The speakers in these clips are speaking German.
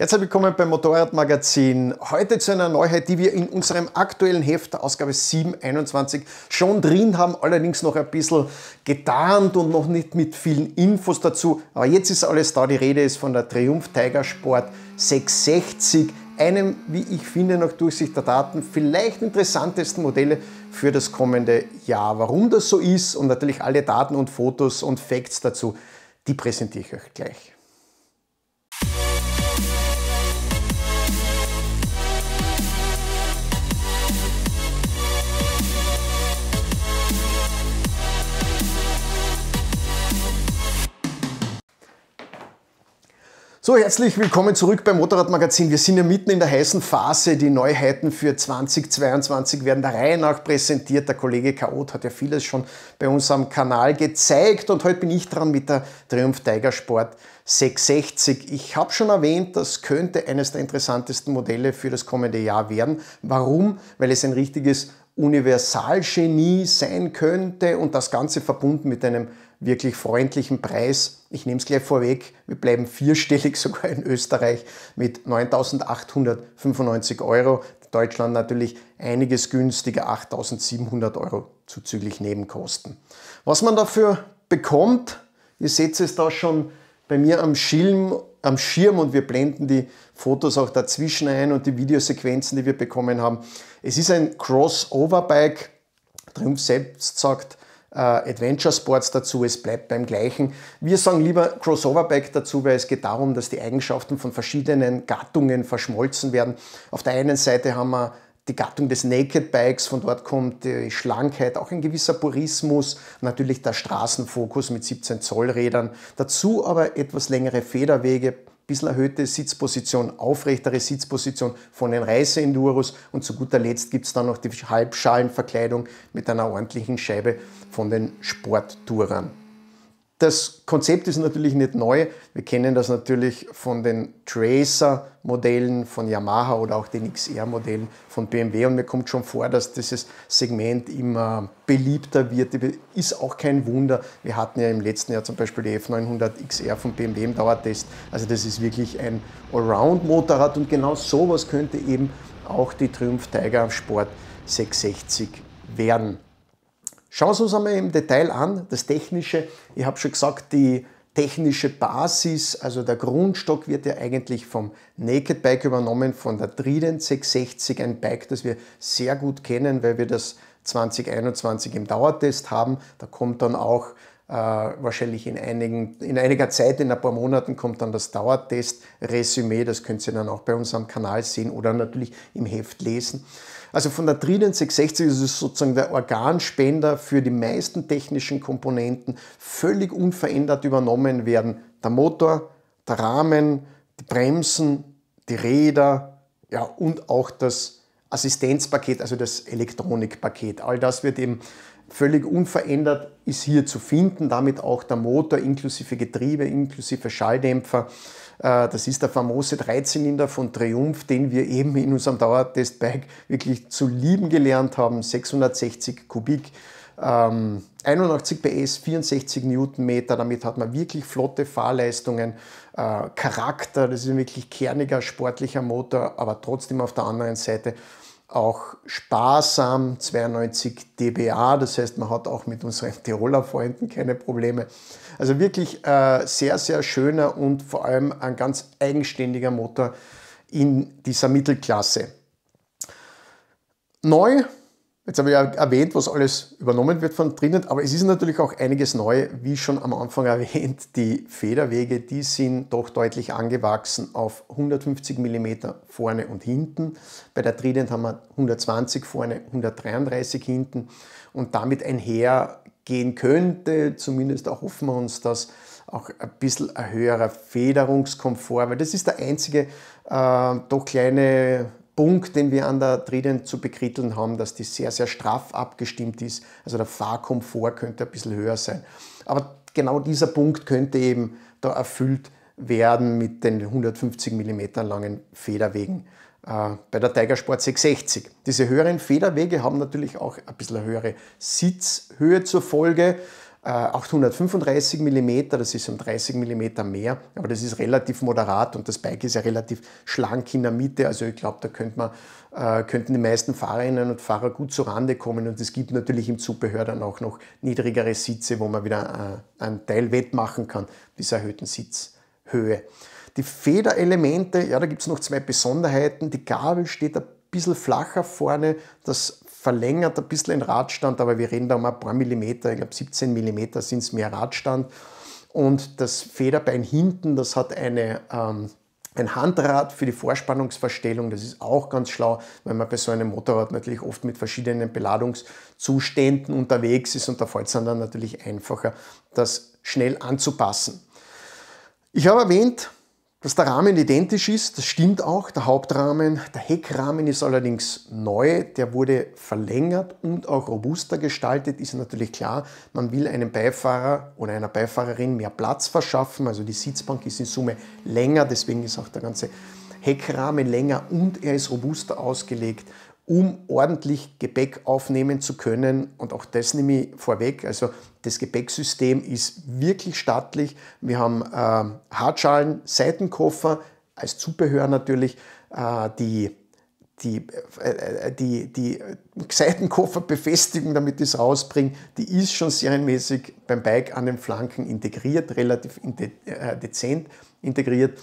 Herzlich willkommen beim Motorradmagazin. Heute zu einer Neuheit, die wir in unserem aktuellen Heft, Ausgabe 721, schon drin haben, allerdings noch ein bisschen getarnt und noch nicht mit vielen Infos dazu. Aber jetzt ist alles da. Die Rede ist von der Triumph Tiger Sport 660, einem, wie ich finde, nach Durchsicht der Daten vielleicht interessantesten Modelle für das kommende Jahr. Warum das so ist und natürlich alle Daten und Fotos und Facts dazu, die präsentiere ich euch gleich. So, herzlich willkommen zurück beim Motorradmagazin. Wir sind ja mitten in der heißen Phase. Die Neuheiten für 2022 werden der Reihe nach präsentiert. Der Kollege Chaot hat ja vieles schon bei unserem Kanal gezeigt. Und heute bin ich dran mit der Triumph Tiger Sport 660. Ich habe schon erwähnt, das könnte eines der interessantesten Modelle für das kommende Jahr werden. Warum? Weil es ein richtiges Universalgenie sein könnte und das Ganze verbunden mit einem wirklich freundlichen Preis. Ich nehme es gleich vorweg, wir bleiben vierstellig sogar in Österreich mit 9.895 Euro. Deutschland natürlich einiges günstiger, 8.700 Euro zuzüglich Nebenkosten. Was man dafür bekommt, ihr seht es da schon bei mir am Schirm, am Schirm und wir blenden die Fotos auch dazwischen ein und die Videosequenzen, die wir bekommen haben. Es ist ein Crossover-Bike. Triumph selbst sagt, äh, Adventure Sports dazu, es bleibt beim gleichen. Wir sagen lieber Crossover Bike dazu, weil es geht darum, dass die Eigenschaften von verschiedenen Gattungen verschmolzen werden. Auf der einen Seite haben wir die Gattung des Naked Bikes, von dort kommt die Schlankheit, auch ein gewisser Purismus, natürlich der Straßenfokus mit 17 Zoll Rädern, dazu aber etwas längere Federwege, bisschen erhöhte Sitzposition, aufrechtere Sitzposition von den Reiseenduros und zu guter Letzt gibt es dann noch die Halbschalenverkleidung mit einer ordentlichen Scheibe von den Sporttourern. Das Konzept ist natürlich nicht neu. Wir kennen das natürlich von den Tracer-Modellen von Yamaha oder auch den XR-Modellen von BMW. Und mir kommt schon vor, dass dieses Segment immer beliebter wird. Ist auch kein Wunder. Wir hatten ja im letzten Jahr zum Beispiel die F900 XR von BMW im Dauertest. Also das ist wirklich ein Allround-Motorrad. Und genau sowas könnte eben auch die Triumph Tiger Sport 660 werden. Schauen wir uns einmal im Detail an, das Technische. Ich habe schon gesagt, die technische Basis, also der Grundstock wird ja eigentlich vom Naked Bike übernommen, von der Trident 660, ein Bike, das wir sehr gut kennen, weil wir das 2021 im Dauertest haben. Da kommt dann auch äh, wahrscheinlich in, einigen, in einiger Zeit, in ein paar Monaten kommt dann das Dauertest-Resümee, das könnt ihr dann auch bei unserem Kanal sehen oder natürlich im Heft lesen. Also von der Trident 660 ist es sozusagen der Organspender für die meisten technischen Komponenten völlig unverändert übernommen werden. Der Motor, der Rahmen, die Bremsen, die Räder ja, und auch das Assistenzpaket, also das Elektronikpaket. All das wird eben völlig unverändert ist hier zu finden, damit auch der Motor inklusive Getriebe, inklusive Schalldämpfer. Äh, das ist der famose Dreizylinder von Triumph, den wir eben in unserem Dauertestbike wirklich zu lieben gelernt haben. 660 Kubik, 81 ähm, PS, 64 Newtonmeter. Damit hat man wirklich flotte Fahrleistungen, äh, Charakter. Das ist ein wirklich kerniger, sportlicher Motor, aber trotzdem auf der anderen Seite auch sparsam 92 dBA, das heißt, man hat auch mit unseren Tiroler Freunden keine Probleme. Also wirklich äh, sehr, sehr schöner und vor allem ein ganz eigenständiger Motor in dieser Mittelklasse. Neu Jetzt habe ich ja erwähnt, was alles übernommen wird von drinnen, aber es ist natürlich auch einiges neu. Wie schon am Anfang erwähnt, die Federwege, die sind doch deutlich angewachsen auf 150 mm vorne und hinten. Bei der Trident haben wir 120 vorne, 133 hinten und damit einher gehen könnte, zumindest erhoffen wir uns das, auch ein bisschen ein höherer Federungskomfort, weil das ist der einzige äh, doch kleine Punkt, den wir an der Trident zu bekritteln haben, dass die sehr, sehr straff abgestimmt ist. Also der Fahrkomfort könnte ein bisschen höher sein. Aber genau dieser Punkt könnte eben da erfüllt werden mit den 150 mm langen Federwegen äh, bei der Tiger Sport 660. Diese höheren Federwege haben natürlich auch ein bisschen höhere Sitzhöhe zur Folge. 835 äh, mm, das ist um 30 mm mehr, aber das ist relativ moderat und das Bike ist ja relativ schlank in der Mitte. Also ich glaube, da könnte man, äh, könnten die meisten Fahrerinnen und Fahrer gut Rande kommen und es gibt natürlich im Zubehör dann auch noch niedrigere Sitze, wo man wieder äh, einen Teil wettmachen kann, dieser erhöhten Sitzhöhe. Die Federelemente, ja, da gibt es noch zwei Besonderheiten. Die Gabel steht ein bisschen flacher vorne, das verlängert ein bisschen den Radstand, aber wir reden da um ein paar Millimeter, ich glaube 17 Millimeter sind es mehr Radstand. Und das Federbein hinten, das hat eine, ähm, ein Handrad für die Vorspannungsverstellung. Das ist auch ganz schlau, weil man bei so einem Motorrad natürlich oft mit verschiedenen Beladungszuständen unterwegs ist und da fällt es dann natürlich einfacher, das schnell anzupassen. Ich habe erwähnt, dass der Rahmen identisch ist, das stimmt auch. Der Hauptrahmen, der Heckrahmen ist allerdings neu. Der wurde verlängert und auch robuster gestaltet. Ist natürlich klar, man will einem Beifahrer oder einer Beifahrerin mehr Platz verschaffen. Also die Sitzbank ist in Summe länger, deswegen ist auch der ganze Heckrahmen länger und er ist robuster ausgelegt um ordentlich Gepäck aufnehmen zu können. Und auch das nehme ich vorweg. Also das Gepäcksystem ist wirklich stattlich. Wir haben äh, Hartschalen, Seitenkoffer, als Zubehör natürlich, äh, die die, äh, äh die, die Seitenkoffer befestigen, damit ich es rausbringe, die ist schon serienmäßig beim Bike an den Flanken integriert, relativ de, äh, dezent integriert.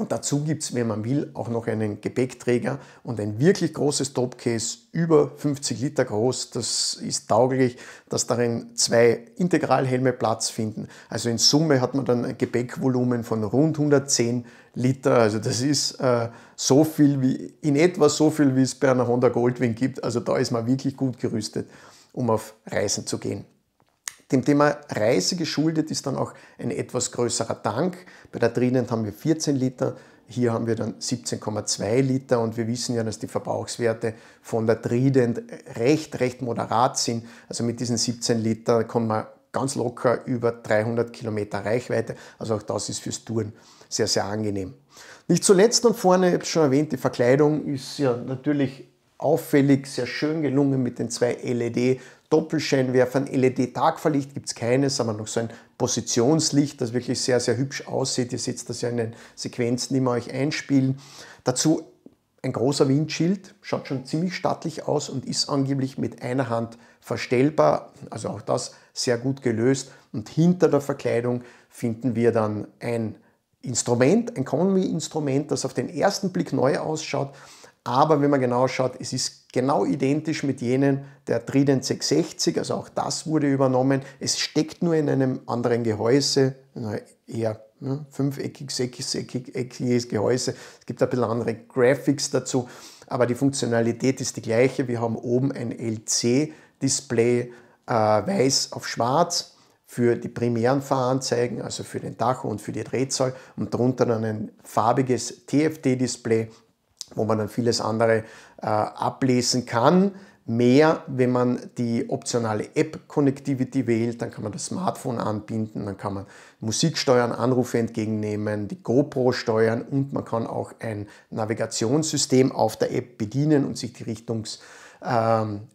Und dazu gibt es, wenn man will, auch noch einen Gepäckträger und ein wirklich großes Topcase, über 50 Liter groß. Das ist tauglich, dass darin zwei Integralhelme Platz finden. Also in Summe hat man dann ein Gepäckvolumen von rund 110 Liter. Also das ist äh, so viel wie, in etwa so viel, wie es bei einer Honda Goldwing gibt. Also da ist man wirklich gut gerüstet, um auf Reisen zu gehen. Dem Thema Reise geschuldet ist dann auch ein etwas größerer Tank. Bei der Trident haben wir 14 Liter, hier haben wir dann 17,2 Liter und wir wissen ja, dass die Verbrauchswerte von der Trident recht, recht moderat sind. Also mit diesen 17 Liter kommt man ganz locker über 300 Kilometer Reichweite. Also auch das ist fürs Touren sehr, sehr angenehm. Nicht zuletzt und vorne, ich habe es schon erwähnt, die Verkleidung ist ja natürlich auffällig, sehr schön gelungen mit den zwei LED Doppelscheinwerfern, LED-Tagverlicht gibt es keines, aber noch so ein Positionslicht, das wirklich sehr, sehr hübsch aussieht. Ihr seht das ja in den Sequenzen, die wir euch einspielen. Dazu ein großer Windschild, schaut schon ziemlich stattlich aus und ist angeblich mit einer Hand verstellbar. Also auch das sehr gut gelöst. Und hinter der Verkleidung finden wir dann ein Instrument, ein Economy-Instrument, das auf den ersten Blick neu ausschaut. Aber wenn man genau schaut, es ist genau identisch mit jenen der Trident 660, also auch das wurde übernommen. Es steckt nur in einem anderen Gehäuse, eher ne, fünfeckig, eckiges Gehäuse. Es gibt ein bisschen andere Graphics dazu, aber die Funktionalität ist die gleiche. Wir haben oben ein LC-Display, äh, weiß auf schwarz für die primären Fahranzeigen, also für den Dach und für die Drehzahl und darunter dann ein farbiges TFT-Display wo man dann vieles andere äh, ablesen kann. Mehr, wenn man die optionale App-Connectivity wählt, dann kann man das Smartphone anbinden, dann kann man Musik steuern, Anrufe entgegennehmen, die GoPro steuern und man kann auch ein Navigationssystem auf der App bedienen und sich die Richtungsanweisungen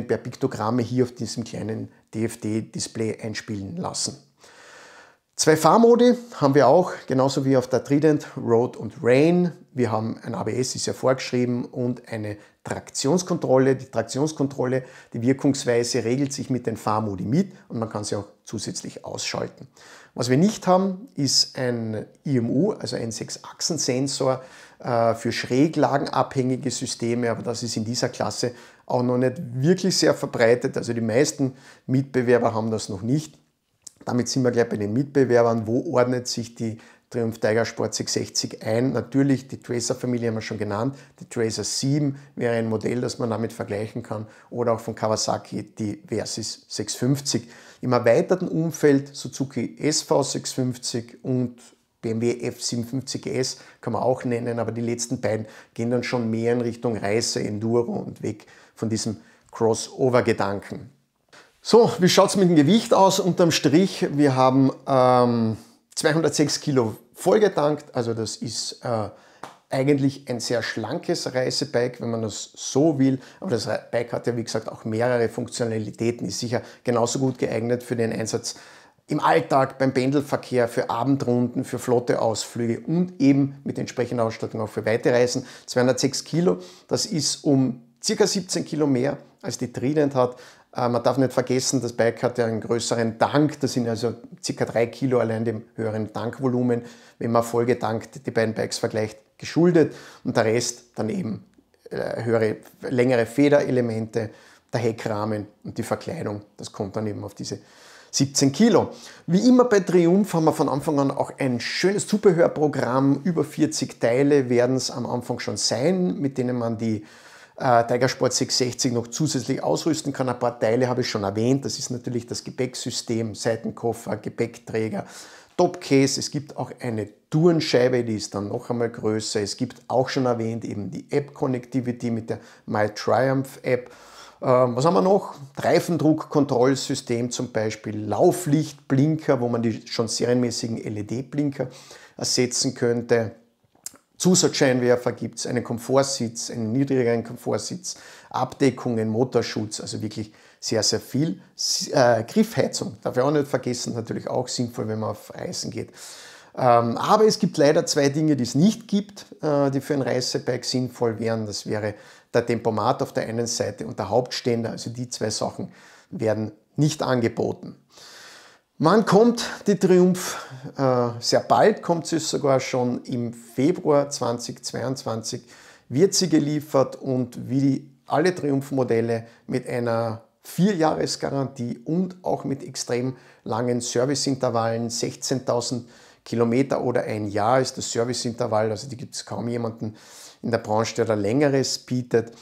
ähm, per Piktogramme hier auf diesem kleinen DFD-Display einspielen lassen. Zwei Fahrmodi haben wir auch, genauso wie auf der Trident, Road und Rain. Wir haben ein ABS, ist ja vorgeschrieben, und eine Traktionskontrolle. Die Traktionskontrolle, die Wirkungsweise regelt sich mit den Fahrmodi mit und man kann sie auch zusätzlich ausschalten. Was wir nicht haben, ist ein IMU, also ein Sechsachsensensor äh, für schräglagenabhängige Systeme, aber das ist in dieser Klasse auch noch nicht wirklich sehr verbreitet. Also die meisten Mitbewerber haben das noch nicht. Damit sind wir gleich bei den Mitbewerbern. Wo ordnet sich die Triumph Tiger Sport 660 ein. Natürlich, die Tracer-Familie haben wir schon genannt. Die Tracer 7 wäre ein Modell, das man damit vergleichen kann. Oder auch von Kawasaki die Versys 650. Im erweiterten Umfeld Suzuki SV650 und BMW F750S kann man auch nennen, aber die letzten beiden gehen dann schon mehr in Richtung Reise, Enduro und weg von diesem Crossover-Gedanken. So, wie schaut es mit dem Gewicht aus unterm Strich? Wir haben ähm, 206 Kilo vollgetankt, also das ist äh, eigentlich ein sehr schlankes Reisebike, wenn man das so will. Aber das Bike hat ja, wie gesagt, auch mehrere Funktionalitäten, ist sicher genauso gut geeignet für den Einsatz im Alltag, beim Pendelverkehr, für Abendrunden, für flotte Ausflüge und eben mit entsprechender Ausstattung auch für weite Reisen. 206 Kilo, das ist um circa 17 Kilo mehr als die Trident hat. Äh, man darf nicht vergessen, das Bike hat ja einen größeren Tank. Das sind also ca. 3 Kilo allein dem höheren Tankvolumen, wenn man vollgetankt die beiden Bikes vergleicht, geschuldet. Und der Rest daneben äh, höhere, längere Federelemente, der Heckrahmen und die Verkleidung. Das kommt dann eben auf diese 17 Kilo. Wie immer bei Triumph haben wir von Anfang an auch ein schönes Zubehörprogramm. Über 40 Teile werden es am Anfang schon sein, mit denen man die äh, Tiger Sport 660 noch zusätzlich ausrüsten kann. Ein paar Teile habe ich schon erwähnt. Das ist natürlich das Gepäcksystem, Seitenkoffer, Gepäckträger, Topcase. Es gibt auch eine Tourenscheibe, die ist dann noch einmal größer. Es gibt auch schon erwähnt eben die App-Connectivity mit der My Triumph App. Ähm, was haben wir noch? Reifendruckkontrollsystem zum Beispiel, Lauflichtblinker, wo man die schon serienmäßigen LED-Blinker ersetzen könnte. Zusatzscheinwerfer gibt es, einen Komfortsitz, einen niedrigeren Komfortsitz, Abdeckungen, Motorschutz, also wirklich sehr, sehr viel. Äh, Griffheizung darf ich auch nicht vergessen, natürlich auch sinnvoll, wenn man auf Reisen geht. Ähm, aber es gibt leider zwei Dinge, die es nicht gibt, äh, die für ein Reisebike sinnvoll wären. Das wäre der Tempomat auf der einen Seite und der Hauptständer. Also die zwei Sachen werden nicht angeboten. Wann kommt die Triumph? Äh, sehr bald kommt sie sogar schon im Februar 2022 wird sie geliefert und wie alle Triumph-Modelle mit einer Vierjahresgarantie und auch mit extrem langen Serviceintervallen, 16.000 Kilometer oder ein Jahr ist das Serviceintervall, also die gibt es kaum jemanden in der Branche, der da längeres bietet.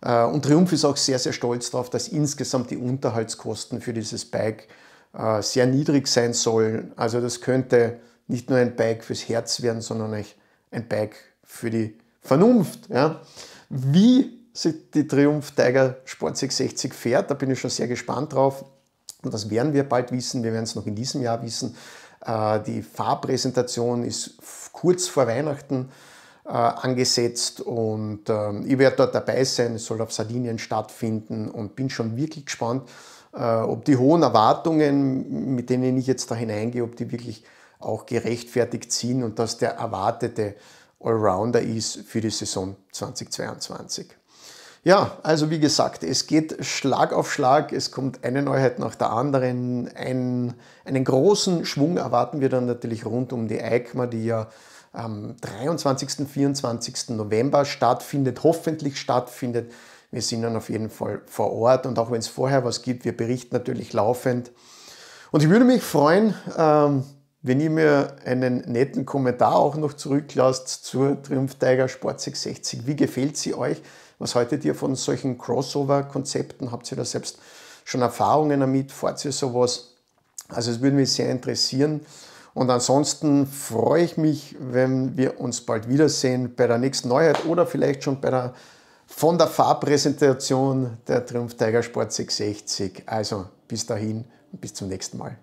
Äh, und Triumph ist auch sehr, sehr stolz darauf, dass insgesamt die Unterhaltskosten für dieses Bike äh, sehr niedrig sein sollen. Also das könnte nicht nur ein Bike fürs Herz werden, sondern ein Bike für die Vernunft. Ja. Wie sich die Triumph Tiger Sport 660 fährt, da bin ich schon sehr gespannt drauf. Und das werden wir bald wissen, wir werden es noch in diesem Jahr wissen. Äh, die Fahrpräsentation ist kurz vor Weihnachten äh, angesetzt und ähm, ich werde dort dabei sein. Es soll auf Sardinien stattfinden und bin schon wirklich gespannt, äh, ob die hohen Erwartungen, mit denen ich jetzt da hineingehe, ob die wirklich auch gerechtfertigt sind und dass der erwartete Allrounder ist für die Saison 2022. Ja, also wie gesagt, es geht Schlag auf Schlag, es kommt eine Neuheit nach der anderen. Ein, einen großen Schwung erwarten wir dann natürlich rund um die EICMA, die ja am 23. und 24. November stattfindet, hoffentlich stattfindet. Wir sind dann auf jeden Fall vor Ort und auch wenn es vorher was gibt, wir berichten natürlich laufend. Und ich würde mich freuen, ähm, wenn ihr mir einen netten Kommentar auch noch zurücklasst zur Triumph Tiger Sport 660. Wie gefällt sie euch? Was haltet ihr von solchen Crossover-Konzepten? Habt ihr da selbst schon Erfahrungen damit? Fahrt ihr sowas? Also es würde mich sehr interessieren. Und ansonsten freue ich mich, wenn wir uns bald wiedersehen bei der nächsten Neuheit oder vielleicht schon bei der von der Fahrpräsentation der Triumph Tiger Sport 660. Also bis dahin und bis zum nächsten Mal.